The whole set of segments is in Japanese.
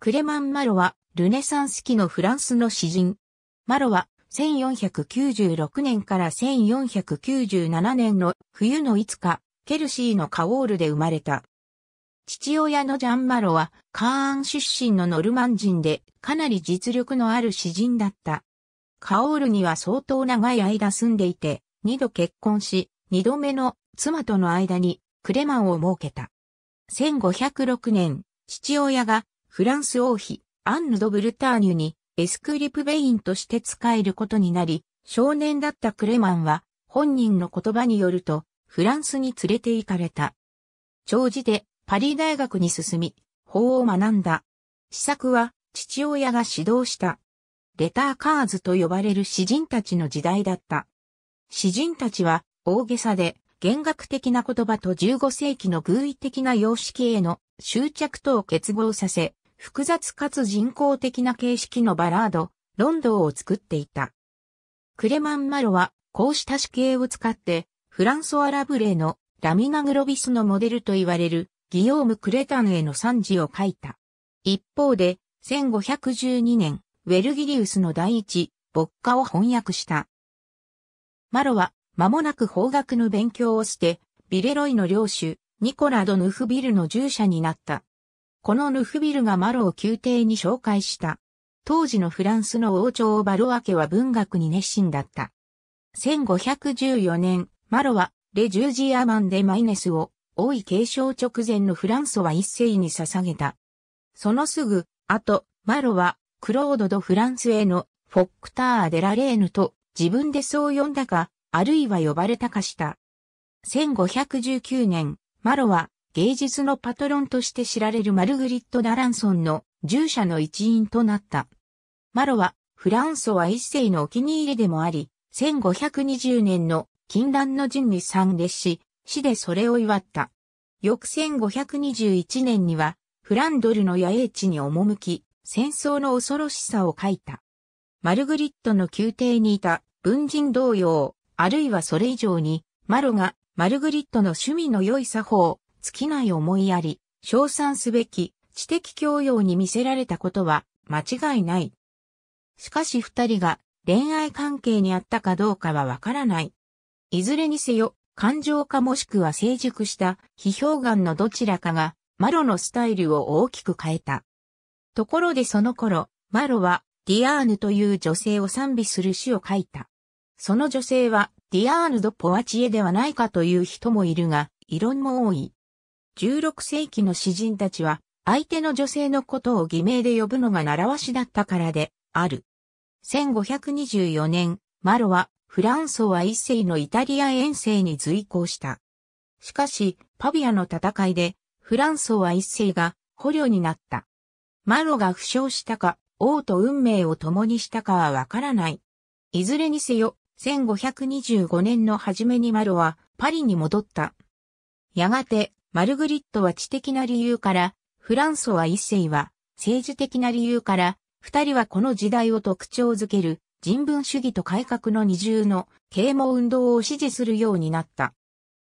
クレマン・マロは、ルネサンス期のフランスの詩人。マロは、1496年から1497年の冬のいつか、ケルシーのカオールで生まれた。父親のジャン・マロは、カーン出身のノルマン人で、かなり実力のある詩人だった。カオールには相当長い間住んでいて、二度結婚し、二度目の妻との間にクレマンを設けた。1506年、父親がフランス王妃、アンヌ・ド・ブルターニュにエスクリプベインとして使えることになり、少年だったクレマンは本人の言葉によると、フランスに連れて行かれた。長寿でパリ大学に進み、法を学んだ。試作は父親が指導した。レターカーズと呼ばれる詩人たちの時代だった。詩人たちは大げさで弦楽的な言葉と15世紀の偶意的な様式への執着とを結合させ、複雑かつ人工的な形式のバラード、ロンドを作っていた。クレマン・マロは、こうした死形を使って、フランソワ・ラブレーのラミナグロビスのモデルと言われるギヨーム・クレタンへの賛辞を書いた。一方で、1512年、ウェルギリウスの第一、牧歌を翻訳した。マロは、間もなく法学の勉強をして、ビレロイの領主、ニコラ・ド・ヌフビルの従者になった。このヌフビルがマロを宮廷に紹介した。当時のフランスの王朝バロア家は文学に熱心だった。1514年、マロはレジュージアマンデ・マイネスを王位継承直前のフランソは一世に捧げた。そのすぐ、後、マロはクロード・ド・フランスへのフォックター・デ・ラレーヌと自分でそう呼んだか、あるいは呼ばれたかした。1519年、マロは芸術のパトロンとして知られるマルグリット・ダランソンの従者の一員となった。マロは、フランソは一世のお気に入りでもあり、1520年の禁断の陣に参列し、死でそれを祝った。翌1521年には、フランドルの野営地に赴き、戦争の恐ろしさを書いた。マルグリットの宮廷にいた文人同様、あるいはそれ以上に、マロがマルグリットの趣味の良い作法、尽きない思いやり、称賛すべき知的教養に見せられたことは間違いない。しかし二人が恋愛関係にあったかどうかはわからない。いずれにせよ、感情化もしくは成熟した批評眼のどちらかが、マロのスタイルを大きく変えた。ところでその頃、マロはディアーヌという女性を賛美する詩を書いた。その女性はディアーヌ・ド・ポワチエではないかという人もいるが、異論も多い。16世紀の詩人たちは、相手の女性のことを偽名で呼ぶのが習わしだったからで、ある。1524年、マロは、フランソは一世のイタリア遠征に随行した。しかし、パビアの戦いで、フランソは一世が捕虜になった。マロが負傷したか、王と運命を共にしたかはわからない。いずれにせよ、1525年の初めにマロはパリに戻った。やがてマルグリットは知的な理由から、フランソワ一世は政治的な理由から、二人はこの時代を特徴づける人文主義と改革の二重の啓蒙運動を支持するようになった。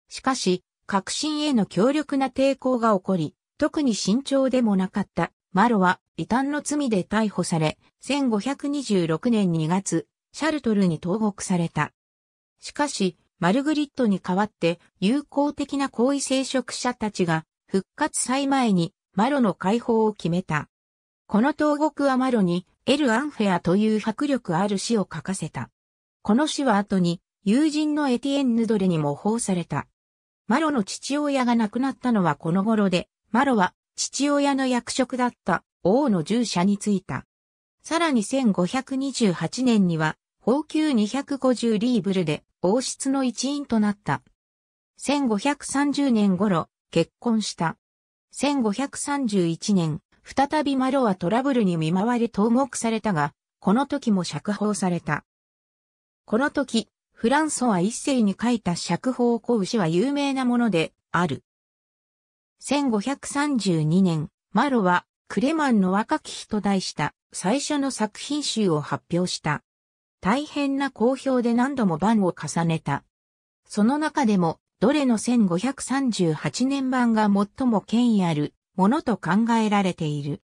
しかし、革新への強力な抵抗が起こり、特に慎重でもなかったマロは異端の罪で逮捕され、1526年2月、シャルトルに投獄された。しかし、マルグリットに代わって友好的な好意聖職者たちが復活祭前にマロの解放を決めた。この東国はマロにエル・アンフェアという迫力ある詩を書かせた。この詩は後に友人のエティエンヌドレに模倣された。マロの父親が亡くなったのはこの頃で、マロは父親の役職だった王の従者に就いた。さらに1528年には、宝給250リーブルで王室の一員となった。1530年頃、結婚した。1531年、再びマロはトラブルに見舞われ投獄されたが、この時も釈放された。この時、フランソワ一世に書いた釈放講師は有名なものである。1532年、マロはクレマンの若き日と題した最初の作品集を発表した。大変な好評で何度も版を重ねた。その中でも、どれの1538年版が最も権威あるものと考えられている。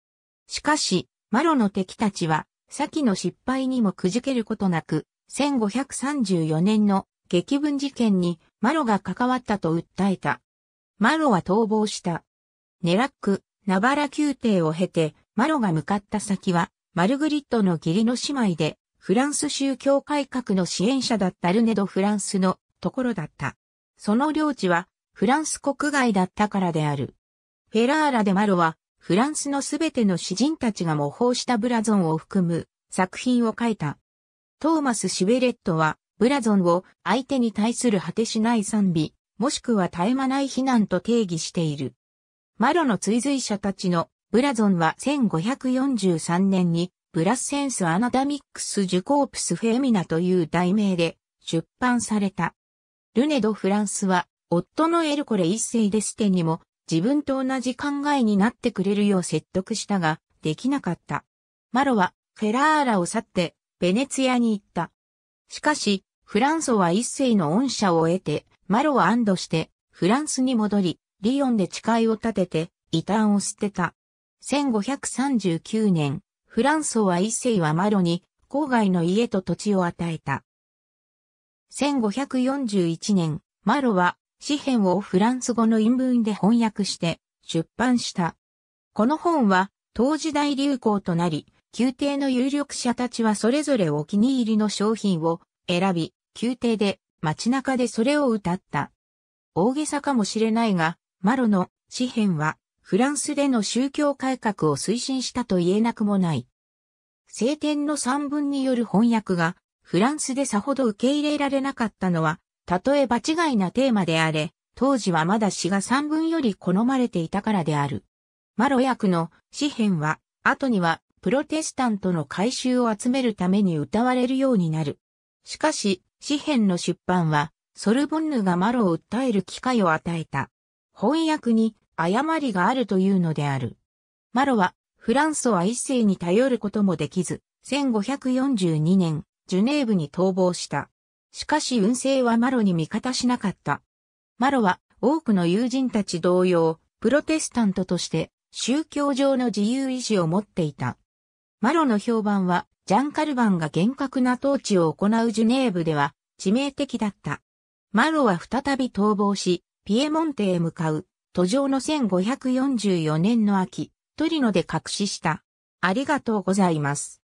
しかし、マロの敵たちは、先の失敗にもくじけることなく、1534年の激文事件にマロが関わったと訴えた。マロは逃亡した。ネラック、ナバラ宮廷を経て、マロが向かった先は、マルグリッドの義理の姉妹で、フランス宗教改革の支援者だったルネド・フランスのところだった。その領地はフランス国外だったからである。フェラーラ・デ・マロはフランスのすべての詩人たちが模倣したブラゾンを含む作品を書いた。トーマス・シベレットはブラゾンを相手に対する果てしない賛美、もしくは絶え間ない非難と定義している。マロの追随者たちのブラゾンは1543年にブラッセンス・アナダミックス・ジュコープス・フェミナという題名で出版された。ルネド・フランスは、夫のエルコレ一世デステにも、自分と同じ考えになってくれるよう説得したが、できなかった。マロは、フェラーラを去って、ベネツィアに行った。しかし、フランソは一世の恩赦を得て、マロを安堵して、フランスに戻り、リヨンで誓いを立てて、異端を捨てた。1539年、フランソワ一世はマロに、郊外の家と土地を与えた。1541年、マロは、詩編をフランス語の韻文で翻訳して、出版した。この本は、当時代流行となり、宮廷の有力者たちはそれぞれお気に入りの商品を選び、宮廷で街中でそれを歌った。大げさかもしれないが、マロの詩編はフランスでの宗教改革を推進したと言えなくもない。聖典の散文による翻訳が、フランスでさほど受け入れられなかったのは、たとえ場違いなテーマであれ、当時はまだ詩が散文より好まれていたからである。マロ役の詩編は、後にはプロテスタントの改修を集めるために歌われるようになる。しかし、詩編の出版は、ソルボンヌがマロを訴える機会を与えた。翻訳に誤りがあるというのである。マロは、フランソは一世に頼ることもできず、1542年、ジュネーブに逃亡した。しかし運勢はマロに味方しなかった。マロは、多くの友人たち同様、プロテスタントとして、宗教上の自由意志を持っていた。マロの評判は、ジャン・カルバンが厳格な統治を行うジュネーブでは、致命的だった。マロは再び逃亡し、ピエモンテへ向かう。途上の1544年の秋、トリノで隠しした。ありがとうございます。